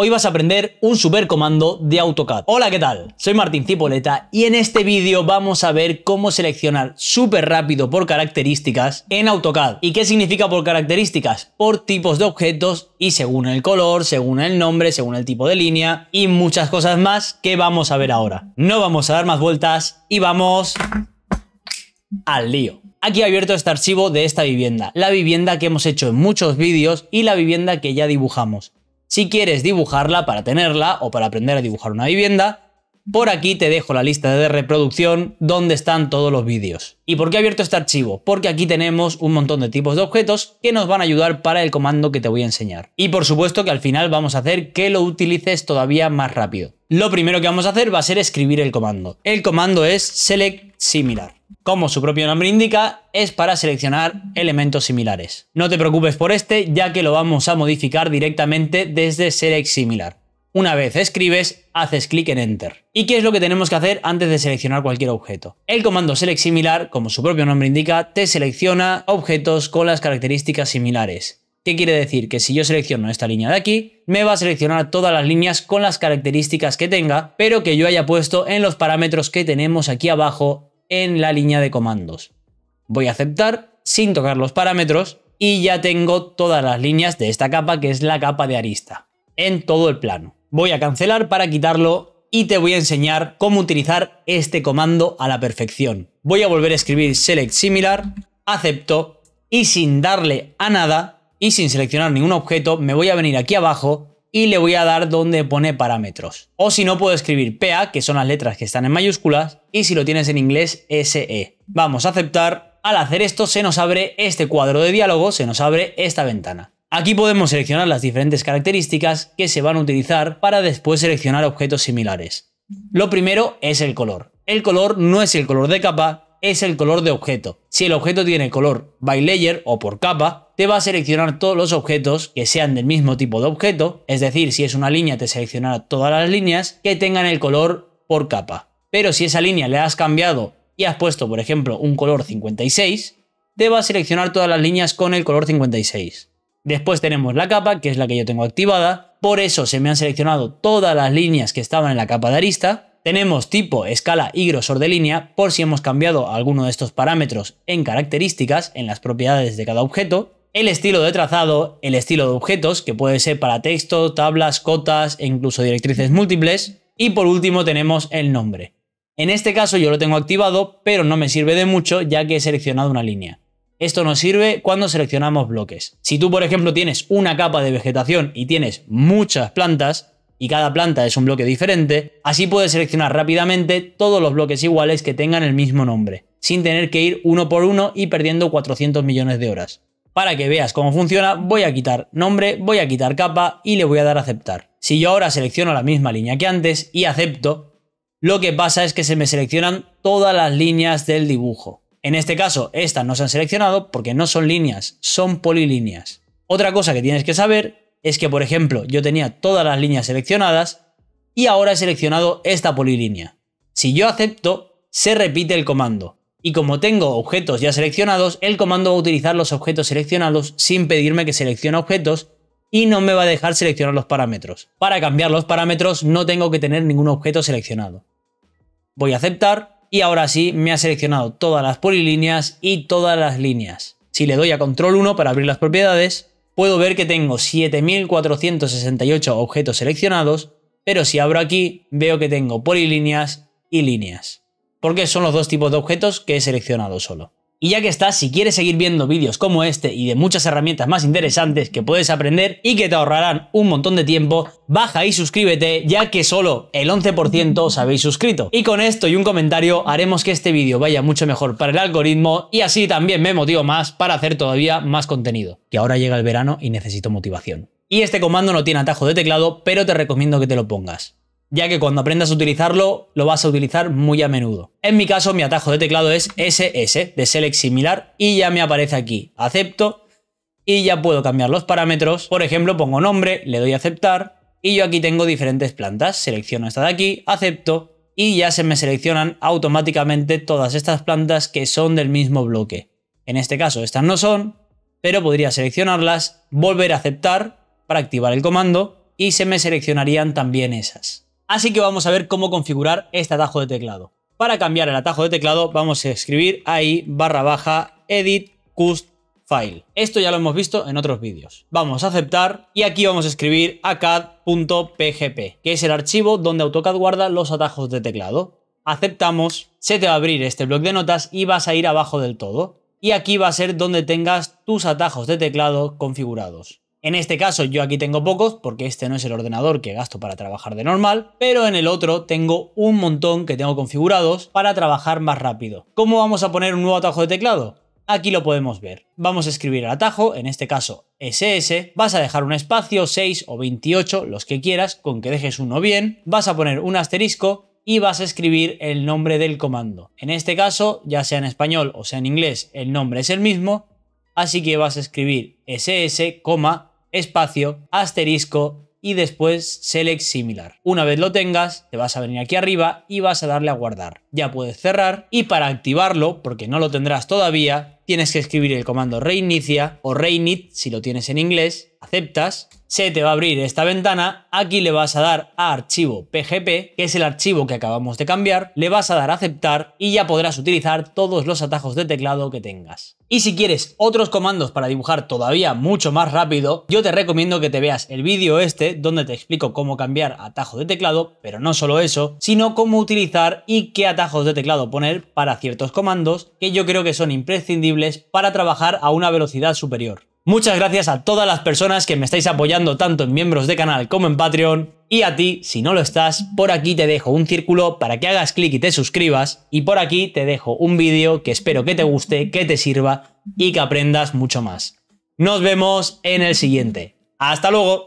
Hoy vas a aprender un super comando de AutoCAD. Hola, ¿qué tal? Soy Martín Cipoleta y en este vídeo vamos a ver cómo seleccionar súper rápido por características en AutoCAD. ¿Y qué significa por características? Por tipos de objetos y según el color, según el nombre, según el tipo de línea y muchas cosas más que vamos a ver ahora. No vamos a dar más vueltas y vamos al lío aquí abierto este archivo de esta vivienda, la vivienda que hemos hecho en muchos vídeos y la vivienda que ya dibujamos. Si quieres dibujarla para tenerla o para aprender a dibujar una vivienda, por aquí te dejo la lista de reproducción donde están todos los vídeos. ¿Y por qué he abierto este archivo? Porque aquí tenemos un montón de tipos de objetos que nos van a ayudar para el comando que te voy a enseñar. Y por supuesto que al final vamos a hacer que lo utilices todavía más rápido. Lo primero que vamos a hacer va a ser escribir el comando. El comando es select similar. Como su propio nombre indica, es para seleccionar elementos similares. No te preocupes por este, ya que lo vamos a modificar directamente desde Select Similar. Una vez escribes, haces clic en Enter. ¿Y qué es lo que tenemos que hacer antes de seleccionar cualquier objeto? El comando Select Similar, como su propio nombre indica, te selecciona objetos con las características similares. ¿Qué quiere decir? Que si yo selecciono esta línea de aquí, me va a seleccionar todas las líneas con las características que tenga, pero que yo haya puesto en los parámetros que tenemos aquí abajo en la línea de comandos. Voy a aceptar sin tocar los parámetros y ya tengo todas las líneas de esta capa que es la capa de arista en todo el plano. Voy a cancelar para quitarlo y te voy a enseñar cómo utilizar este comando a la perfección. Voy a volver a escribir select similar, acepto y sin darle a nada y sin seleccionar ningún objeto me voy a venir aquí abajo y le voy a dar donde pone parámetros. O si no, puedo escribir PA, que son las letras que están en mayúsculas, y si lo tienes en inglés, SE. Vamos a aceptar. Al hacer esto se nos abre este cuadro de diálogo, se nos abre esta ventana. Aquí podemos seleccionar las diferentes características que se van a utilizar para después seleccionar objetos similares. Lo primero es el color. El color no es el color de capa, es el color de objeto. Si el objeto tiene color by layer o por capa, te va a seleccionar todos los objetos que sean del mismo tipo de objeto, es decir, si es una línea te seleccionará todas las líneas que tengan el color por capa. Pero si esa línea le has cambiado y has puesto, por ejemplo, un color 56, te va a seleccionar todas las líneas con el color 56. Después tenemos la capa, que es la que yo tengo activada, por eso se me han seleccionado todas las líneas que estaban en la capa de arista, tenemos tipo, escala y grosor de línea por si hemos cambiado alguno de estos parámetros en características, en las propiedades de cada objeto el estilo de trazado, el estilo de objetos, que puede ser para texto, tablas, cotas e incluso directrices múltiples. Y por último tenemos el nombre. En este caso yo lo tengo activado, pero no me sirve de mucho ya que he seleccionado una línea. Esto nos sirve cuando seleccionamos bloques. Si tú, por ejemplo, tienes una capa de vegetación y tienes muchas plantas, y cada planta es un bloque diferente, así puedes seleccionar rápidamente todos los bloques iguales que tengan el mismo nombre, sin tener que ir uno por uno y perdiendo 400 millones de horas. Para que veas cómo funciona, voy a quitar nombre, voy a quitar capa y le voy a dar a aceptar. Si yo ahora selecciono la misma línea que antes y acepto, lo que pasa es que se me seleccionan todas las líneas del dibujo. En este caso, estas no se han seleccionado porque no son líneas, son polilíneas. Otra cosa que tienes que saber es que, por ejemplo, yo tenía todas las líneas seleccionadas y ahora he seleccionado esta polilínea. Si yo acepto, se repite el comando. Y como tengo objetos ya seleccionados, el comando va a utilizar los objetos seleccionados sin pedirme que seleccione objetos y no me va a dejar seleccionar los parámetros. Para cambiar los parámetros no tengo que tener ningún objeto seleccionado. Voy a aceptar y ahora sí me ha seleccionado todas las polilíneas y todas las líneas. Si le doy a control 1 para abrir las propiedades, puedo ver que tengo 7468 objetos seleccionados, pero si abro aquí veo que tengo polilíneas y líneas porque son los dos tipos de objetos que he seleccionado solo. Y ya que estás, si quieres seguir viendo vídeos como este y de muchas herramientas más interesantes que puedes aprender y que te ahorrarán un montón de tiempo, baja y suscríbete ya que solo el 11% os habéis suscrito. Y con esto y un comentario haremos que este vídeo vaya mucho mejor para el algoritmo y así también me motivo más para hacer todavía más contenido. Que ahora llega el verano y necesito motivación. Y este comando no tiene atajo de teclado, pero te recomiendo que te lo pongas ya que cuando aprendas a utilizarlo lo vas a utilizar muy a menudo. En mi caso mi atajo de teclado es SS de Select Similar y ya me aparece aquí acepto y ya puedo cambiar los parámetros. Por ejemplo pongo nombre, le doy a aceptar y yo aquí tengo diferentes plantas. Selecciono esta de aquí, acepto y ya se me seleccionan automáticamente todas estas plantas que son del mismo bloque. En este caso estas no son, pero podría seleccionarlas, volver a aceptar para activar el comando y se me seleccionarían también esas. Así que vamos a ver cómo configurar este atajo de teclado. Para cambiar el atajo de teclado vamos a escribir ahí barra baja edit cust file. Esto ya lo hemos visto en otros vídeos. Vamos a aceptar y aquí vamos a escribir acad.pgp, que es el archivo donde AutoCAD guarda los atajos de teclado. Aceptamos, se te va a abrir este bloc de notas y vas a ir abajo del todo. Y aquí va a ser donde tengas tus atajos de teclado configurados. En este caso yo aquí tengo pocos porque este no es el ordenador que gasto para trabajar de normal, pero en el otro tengo un montón que tengo configurados para trabajar más rápido. ¿Cómo vamos a poner un nuevo atajo de teclado? Aquí lo podemos ver. Vamos a escribir el atajo, en este caso SS, vas a dejar un espacio, 6 o 28, los que quieras, con que dejes uno bien, vas a poner un asterisco y vas a escribir el nombre del comando. En este caso, ya sea en español o sea en inglés, el nombre es el mismo, así que vas a escribir SS, espacio, asterisco y después select similar. Una vez lo tengas, te vas a venir aquí arriba y vas a darle a guardar. Ya puedes cerrar y para activarlo, porque no lo tendrás todavía, tienes que escribir el comando reinicia o reinit si lo tienes en inglés aceptas, se te va a abrir esta ventana, aquí le vas a dar a archivo PGP, que es el archivo que acabamos de cambiar, le vas a dar a aceptar y ya podrás utilizar todos los atajos de teclado que tengas. Y si quieres otros comandos para dibujar todavía mucho más rápido, yo te recomiendo que te veas el vídeo este donde te explico cómo cambiar atajo de teclado, pero no solo eso, sino cómo utilizar y qué atajos de teclado poner para ciertos comandos que yo creo que son imprescindibles para trabajar a una velocidad superior. Muchas gracias a todas las personas que me estáis apoyando tanto en miembros de canal como en Patreon. Y a ti, si no lo estás, por aquí te dejo un círculo para que hagas clic y te suscribas. Y por aquí te dejo un vídeo que espero que te guste, que te sirva y que aprendas mucho más. Nos vemos en el siguiente. ¡Hasta luego!